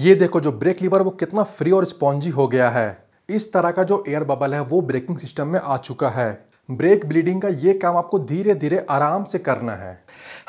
ये देखो जो ब्रेक लीवर वो कितना फ्री और स्पॉन्जी हो गया है इस तरह का जो एयर बबल है वो ब्रेकिंग सिस्टम में आ चुका है ब्रेक ब्लीडिंग का ये काम आपको धीरे धीरे आराम से करना है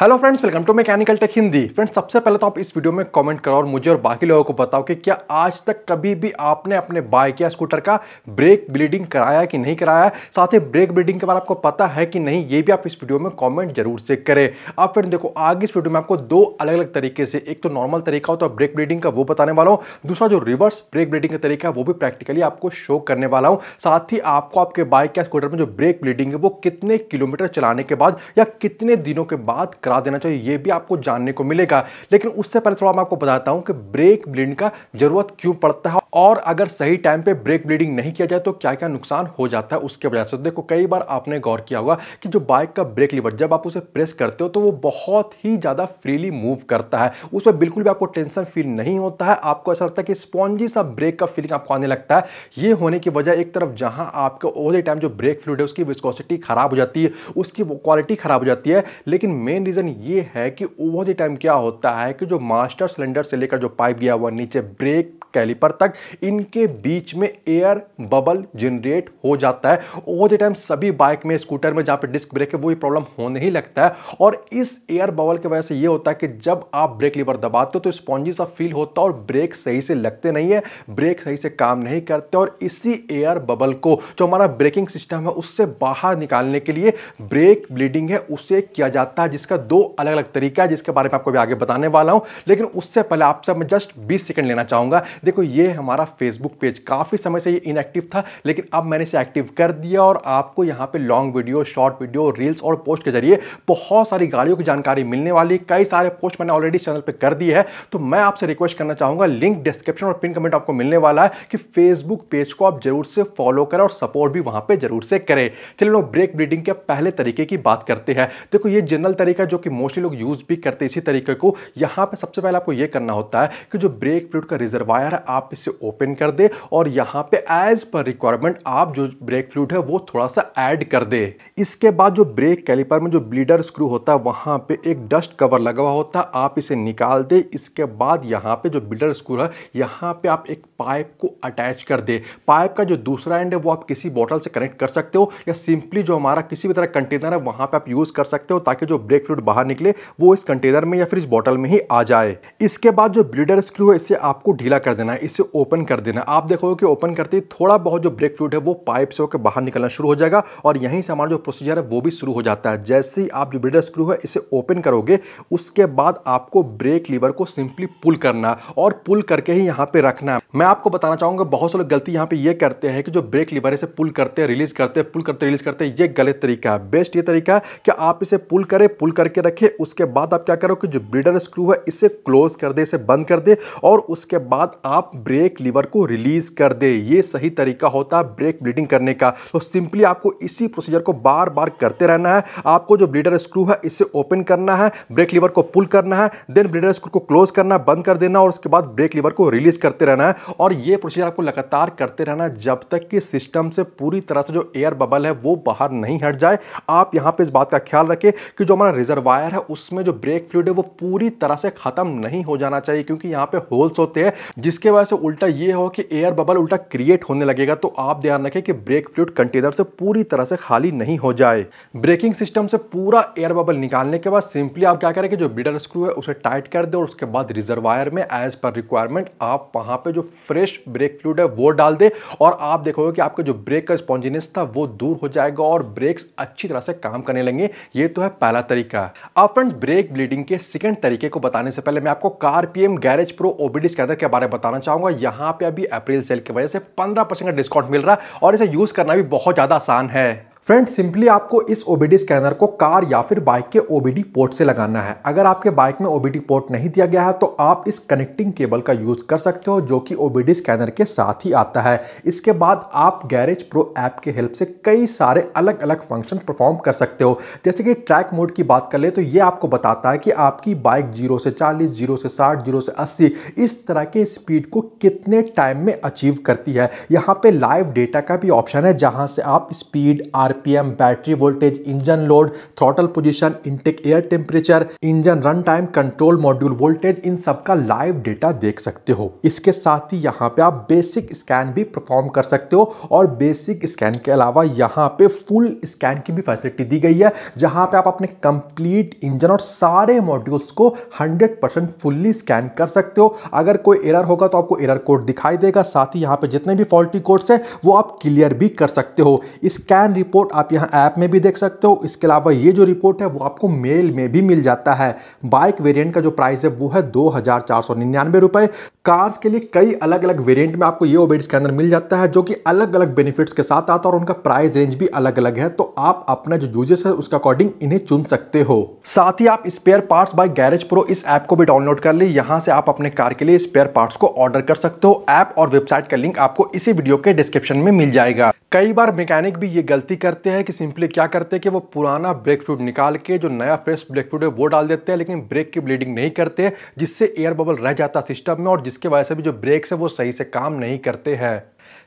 hello friends welcome to mechanical tech Hindi friends सबसे पहले तो आप इस वीडियो में कमेंट करो और मुझे और बाकी लोगों को बताओ कि क्या आज तक कभी भी आपने अपने बाइक या स्कूटर का ब्रेक ब्लीडिंग कराया कि नहीं कराया साथ ही ब्रेक ब्लीडिंग के बारे में आपको पता है कि नहीं ये भी आप इस वीडियो में कॉमेंट जरूर से करें आप फ्रेंड देखो आगे इस वीडियो में आपको दो अलग अलग तरीके से एक तो नॉर्मल तरीका हो तो ब्रेक ब्लीडिंग का वो बताने वाला हूँ दूसरा जो रिवर्स ब्रेक ब्लीडिंग का तरीका है वो भी प्रैक्टिकली आपको शो करने वाला हूँ साथ ही आपको आपके बाइक या स्कूटर में जो ब्रेक ब्लीडिंग है वो कितने किलोमीटर चलाने के बाद या कितने दिनों के बाद बात करा देना चाहिए ये भी आपको जानने को मिलेगा लेकिन उससे पहले थोड़ा मैं आपको बताता हूँ कि ब्रेक ब्लीडिंग का जरूरत क्यों पड़ता है और अगर सही टाइम पे ब्रेक ब्लीडिंग नहीं किया जाए तो क्या क्या नुकसान हो जाता है उसके वजह से देखो कई बार आपने गौर किया होगा कि जो बाइक का ब्रेक लिवर जब आप उसे प्रेस करते हो तो वो बहुत ही ज़्यादा फ्रीली मूव करता है उसमें बिल्कुल भी आपको टेंशन फील नहीं होता है आपको ऐसा लगता है कि स्पॉन्जी सा ब्रेक का फीलिंग आपको आने लगता है ये होने की वजह एक तरफ जहाँ आपका ओवर टाइम जो ब्रेक फ्लूड है उसकी विस्कोसिटी खराब हो जाती है उसकी क्वालिटी खराब हो जाती है लेकिन मेन रीज़न ये है कि ओवर द टाइम क्या होता है कि जो मास्टर सिलेंडर से लेकर जो पाइप गया हुआ नीचे ब्रेक कैलिपर तक इनके बीच में एयर बबल जनरेट हो जाता है ओवर द टाइम सभी बाइक में स्कूटर में जहाँ पे डिस्क ब्रेक है वही प्रॉब्लम होने ही लगता है और इस एयर बबल की वजह से ये होता है कि जब आप ब्रेक लीवर दबाते हो तो स्पॉन्जी सा फील होता है और ब्रेक सही से लगते नहीं है ब्रेक सही से काम नहीं करते और इसी एयर बबल को जो हमारा ब्रेकिंग सिस्टम है उससे बाहर निकालने के लिए ब्रेक ब्लीडिंग है उसे किया जाता है है जिसका दो अलग अलग तरीका है जिसके बारे में आपको भी आगे बताने वाला हूँ लेकिन उससे पहले आपसे मैं जस्ट 20 सेकंड लेना चाहूँगा देखो ये हमारा फेसबुक पेज काफ़ी समय से ये इनएक्टिव था लेकिन अब मैंने इसे एक्टिव कर दिया और आपको यहाँ पर long video short video reels और पोस्ट के जरिए बहुत सारी गाड़ियों की जानकारी मिलने वाली कई सारे पोस्ट मैंने ऑलरेडी चैनल पर कर दी है तो मैं आपसे रिक्वेस्ट करना चाहूँगा लिंक डिस्क्रिप्शन और पिन कमेंट आपको मिलने वाला है कि फेसबुक पेज को आप जरूर से फॉलो करें और सपोर्ट भी वहाँ पर जरूर से करें चलिए लोग ब्रेक ब्रीडिंग के पहले तरीके की बात करते हैं देखो ये जनरल तरीका जो कि मोस्टली लोग यूज़ भी करते इसी तरीके को यहाँ पे सबसे पहले आपको ये करना होता है कि जो ब्रेक फ्लूड का रिजर्वायर है आप इसे ओपन कर दे और यहाँ पे एज पर रिक्वायरमेंट आप जो ब्रेक फ्लूड है वो थोड़ा सा ऐड कर दे इसके बाद जो ब्रेक कैलिपर में जो ब्लीडर स्क्रू होता है वहाँ पे एक डस्ट कवर लगा हुआ होता है आप इसे निकाल दे इसके बाद यहाँ पे जो ब्लीडर स्क्रू है यहाँ पे आप एक पाइप को अटैच कर दे पाइप का जो दूसरा एंड है वो आप किसी बॉटल से कनेक्ट कर सकते हो या सिंपली जो हमारा किसी भी तरह कंटेनर है वहाँ पे आप यूज़ कर सकते हो ताकि जो ब्रेक फ्लूड बाहर निकले वो इस कंटेनर में या फिर इस बॉटल में ही आ जाए इसके बाद जो ब्लीडर स्क्रू है इसे आपको ढीला कर देना है इसे ओपन कर देना आप देखोगे कि ओपन करते ही थोड़ा बहुत जो ब्रेक फ्लूड है वो पाइप से होकर बाहर निकलना शुरू हो जाएगा और यहीं से हमारा जो प्रोसीजर है वो भी शुरू हो जाता है जैसे ही आप जो ब्लीडर स्क्रू है इसे ओपन करोगे उसके बाद आपको ब्रेक लीवर को सिंपली पुल करना और पुल करके ही यहाँ पे रखना मैं आपको बताना चाहूंगा बहुत से लोग गलती यहाँ पे ये करते हैं कि जो ब्रेक लीवर इसे पुल करते हैं रिलीज करते हैं पुल करते रिलीज करते हैं ये गलत तरीका है बेस्ट ये तरीका है कि आप इसे पुल करें पुल करके रखें उसके बाद आप क्या करो कि जो ब्रीडर स्क्रू है इसे क्लोज कर दे इसे बंद कर दे और उसके बाद आप ब्रेक लीवर को रिलीज कर दे ये सही तरीका होता है ब्रेक ब्लीडिंग करने का तो सिंपली आपको इसी प्रोसीजर को बार बार करते रहना है आपको जो ब्रीडर स्क्रू है इसे ओपन करना है ब्रेक लीवर को पुल करना है देन ब्रीडर स्क्रू को क्लोज करना बंद कर देना और उसके बाद ब्रेक लीवर को रिलीज करते रहना है और ये प्रोसीजर आपको लगातार करते रहना है जब तक कि सिस्टम से पूरी तरह से जो एयर बबल है वो बाहर नहीं हट जाए आप यहां पे इस बात का ख्याल रखें कि जो हमारा हमारा रिजर्वायर है उसमें जो ब्रेक फ्लूड है वो पूरी तरह से खत्म नहीं हो जाना चाहिए क्योंकि यहाँ पे होल्स होते हैं जिसके वजह से उल्टा ये हो कि एयर बबल उल्टा क्रिएट होने लगेगा तो आप ध्यान रखें कि ब्रेक फ्लूड कंटेनर से पूरी तरह से खाली नहीं हो जाए ब्रेकिंग सिस्टम से पूरा एयर बबल निकालने के बाद सिंपली आप क्या करें कि जो बिडर स्क्रू है उसे टाइट कर दें और उसके बाद रिजर्वायर में एज पर रिक्वायरमेंट आप वहाँ पर जो फ्रेश ब्रेक फ्लूड है वो डाल दें और आप देखोगे कि आपका जो ब्रेक का स्पॉन्जिनेस था वो दूर हो जाएगा और ब्रेक्स अच्छी तरह से काम करने लगेंगे ये तो है पहला तरीका तरीका आप फ्रेंड्स ब्रेक ब्लीडिंग के सेकंड तरीके को बताने से पहले मैं आपको CarPM Garage Pro OBD scanner के बारे में बताना चाहूंगा यहाँ पे अभी अप्रैल सेल की वजह से 15 परसेंट का डिस्काउंट मिल रहा है और इसे यूज करना भी बहुत ज्यादा आसान है फ्रेंड सिंपली आपको इस ओबीडी स्कैनर को कार या फिर बाइक के ओबीडी पोर्ट से लगाना है अगर आपके बाइक में ओबीडी पोर्ट नहीं दिया गया है तो आप इस कनेक्टिंग केबल का यूज़ कर सकते हो जो कि ओबीडी स्कैनर के साथ ही आता है इसके बाद आप गैरेज प्रो ऐप के हेल्प से कई सारे अलग अलग फंक्शन परफॉर्म कर सकते हो जैसे कि ट्रैक मोड की बात कर ले तो ये आपको बताता है कि आपकी बाइक जीरो से चालीस जीरो से साठ जीरो से अस्सी इस तरह के स्पीड को कितने टाइम में अचीव करती है यहाँ पर लाइव डेटा का भी ऑप्शन है जहाँ से आप speed R RPM battery voltage engine load throttle position intake air temperature engine run time control module voltage इन सब का लाइव डेटा देख सकते हो इसके साथ ही यहाँ पे आप बेसिक स्कैन भी परफॉर्म कर सकते हो और बेसिक स्कैन के अलावा यहाँ पे फुल स्कैन की भी फैसिलिटी दी गई है जहाँ पे आप अपने कंप्लीट इंजन और सारे मॉड्यूल्स को 100 परसेंट फुल्ली स्कैन कर सकते हो अगर कोई एरर होगा तो आपको एरर कोड दिखाई देगा साथ ही यहाँ पे जितने भी फॉल्टी कोड्स हैं वो आप क्लियर भी कर सकते हो स्कैन रिपोर्ट रिपोर्ट आप यहाँ ऐप में भी देख सकते हो इसके अलावा ये जो रिपोर्ट है वो आपको मेल में भी मिल जाता है बाइक वेरियंट का जो प्राइस है वो है दो हजार चार सौ निन्यानवे रुपए कार्स के लिए कई अलग अलग वेरिएंट में आपको ये ओबेड इसके अंदर मिल जाता है जो कि अलग अलग बेनिफिट्स के साथ आता है और उनका प्राइस रेंज भी अलग अलग है तो आप अपना जो यूजेस है उसके अकॉर्डिंग इन्हें चुन सकते हो साथ ही आप spare parts by Garage Pro इस ऐप को भी डाउनलोड कर ले यहाँ से आप अपने कार के लिए स्पेयर पार्ट्स को ऑर्डर कर सकते हो ऐप और वेबसाइट का लिंक आपको इसी वीडियो के डिस्क्रिप्शन में मिल जाएगा कई बार मैकेनिक भी ये गलती कर करते हैं कि सिंपली क्या करते हैं कि वो पुराना ब्रेक फ्लूड निकाल के जो नया फ्रेश ब्रेक फ्लूड है वो डाल देते हैं लेकिन ब्रेक की ब्लीडिंग नहीं करते जिससे एयर बबल रह जाता सिस्टम में और जिसके वजह से भी जो ब्रेक्स है वो सही से काम नहीं करते हैं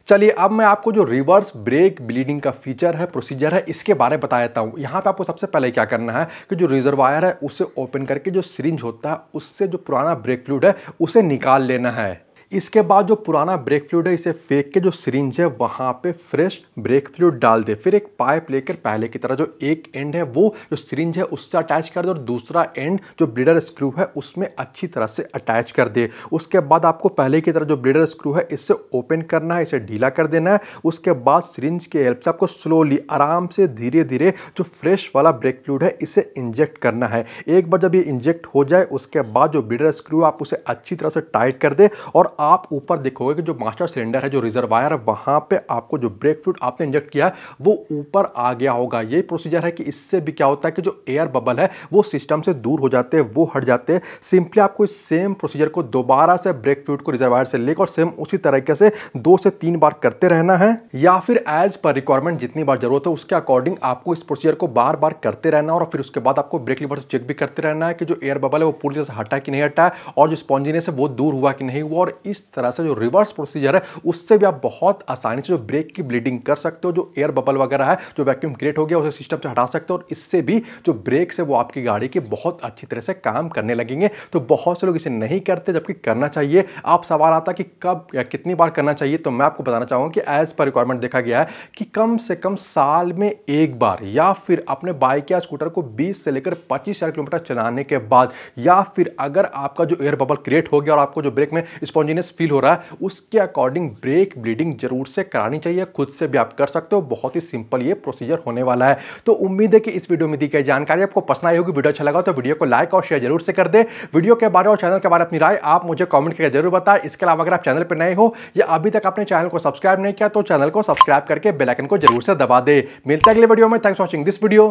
चलिए अब मैं आपको जो रिवर्स ब्रेक ब्लीडिंग का फीचर है प्रोसीजर है इसके बारे में बता देता हूँ यहाँ पे आपको सबसे पहले क्या करना है कि जो रिजर्वायर है उसे ओपन करके जो सिरिंज होता है उससे जो पुराना ब्रेक फ्लूड है उसे निकाल लेना है इसके बाद जो पुराना ब्रेक फ्लूड है इसे फेंक के जो सिरिंज है वहाँ पे फ्रेश ब्रेक फ्लूड डाल दे फिर एक पाइप लेकर पहले की तरह जो एक एंड है वो जो सिरिंज है उससे अटैच कर दे और दूसरा एंड जो ब्लीडर स्क्रू है उसमें अच्छी तरह से अटैच कर दे उसके बाद आपको पहले की तरह जो ब्लीडर स्क्रू है इससे ओपन करना है इसे ढीला कर देना है उसके बाद सिरिंज के हेल्प से आपको स्लोली आराम से धीरे धीरे जो फ्रेश वाला ब्रेक फ्लूड है इसे इंजेक्ट करना है एक बार जब ये इंजेक्ट हो जाए उसके बाद जो ब्लीडर स्क्रू आप उसे अच्छी तरह से टाइट कर दे और आप ऊपर देखोगे कि जो मास्टर सिलेंडर है जो रिजर्वायर है वहाँ पे आपको जो ब्रेक फ्लूड आपने इंजेक्ट किया है वो ऊपर आ गया होगा ये प्रोसीजर है कि इससे भी क्या होता है कि जो एयर बबल है वो सिस्टम से दूर हो जाते हैं वो हट जाते हैं सिंपली आपको इस सेम प्रोसीजर को दोबारा से ब्रेक फ्लूड को रिजर्वायर से लेकर और सेम उसी तरीके से दो से तीन बार करते रहना है या फिर एज पर रिक्वायरमेंट जितनी बार जरूरत है उसके अकॉर्डिंग आपको इस प्रोसीजर को बार बार करते रहना और फिर उसके बाद आपको ब्रेक लीवर से चेक भी करते रहना है कि जो एयर बबल है वो पूरी तरह से हटा कि नहीं हटा और जो स्पॉन्जीनेस है वो दूर हुआ कि नहीं हुआ और इस तरह से जो रिवर्स प्रोसीजर है उससे भी आप बहुत आसानी से जो ब्रेक की ब्लीडिंग कर सकते हो जो एयर बबल वगैरह है जो वैक्यूम क्रिएट हो गया उसे सिस्टम से हटा सकते हो और इससे भी जो ब्रेक है वो आपकी गाड़ी के बहुत अच्छी तरह से काम करने लगेंगे तो बहुत से लोग इसे नहीं करते जबकि करना चाहिए आप सवाल आता कि कब या कितनी बार करना चाहिए तो मैं आपको बताना चाहूँगा कि एज़ पर रिक्वायरमेंट देखा गया है कि कम से कम साल में एक बार या फिर अपने बाइक या स्कूटर को 20 से लेकर पच्चीस हज़ार किलोमीटर चलाने के बाद या फिर अगर आपका जो एयर बबल क्रिएट हो गया और आपको जो ब्रेक में स्पॉन्जीनियस ड्राइनेस फील हो रहा है उसके अकॉर्डिंग ब्रेक ब्लीडिंग जरूर से करानी चाहिए खुद से भी आप कर सकते हो बहुत ही सिंपल ये प्रोसीजर होने वाला है तो उम्मीद है कि इस वीडियो में दी गई जानकारी आपको पसंद आई होगी वीडियो अच्छा लगा तो वीडियो को लाइक और शेयर जरूर से कर दे वीडियो के बारे और चैनल के बारे में अपनी राय आप मुझे कॉमेंट करके जरूर बताएं इसके अलावा अगर आप चैनल पर नए हो या अभी तक आपने चैनल को सब्सक्राइब नहीं किया तो चैनल को सब्सक्राइब करके बेलाइकन को जरूर से दबा दे मिलते अगले वीडियो में thanks watching this video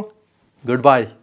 good bye